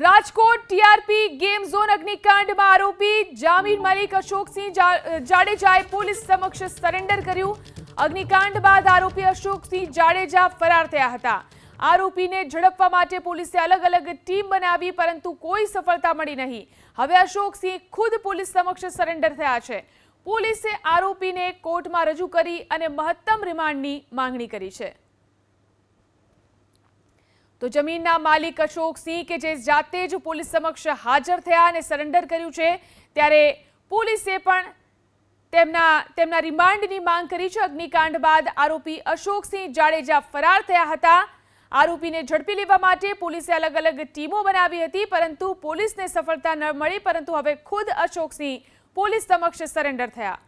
Rajkot TRP game zone અગ્નિકાંડમાં આરોપી જામીન મલિક અશોકસિંહ જાડેજાએ પોલીસ સમક્ષ સરેન્ડર કર્યું અગ્નિકાંડ બાદ આરોપી અશોકસિંહ જાડેજા ફરાર થયા હતા આરોપીને ઝડપવા માટે પોલીસે અલગ અલગ ટીમ બનાવી પરંતુ કોઈ સફળતા મળી નહીં હવે અશોકસિંહ ખુદ પોલીસ સમક્ષ સરેન્ડર થયા છે પોલીસે આરોપીને કોર્ટમાં રજૂ કરી અને મહત્તમ રિમાન્ડની માંગણી કરી છે તો જમીનના માલિક અશોક સિંહ કે જે જાતે જ પોલીસ સમક્ષ હાજર થયા અને સરેન્ડર કર્યું છે ત્યારે પોલીસે પણ તેમના તેમના રિમાન્ડની માંગ કરી છે અગ્નિકાંડ બાદ આરોપી અશોકસિંહ જાડેજા ફરાર થયા હતા આરોપીને ઝડપી લેવા માટે પોલીસે અલગ અલગ ટીમો બનાવી હતી પરંતુ પોલીસને સફળતા ન મળી પરંતુ હવે ખુદ અશોકસિંહ પોલીસ સમક્ષ સરેન્ડર થયા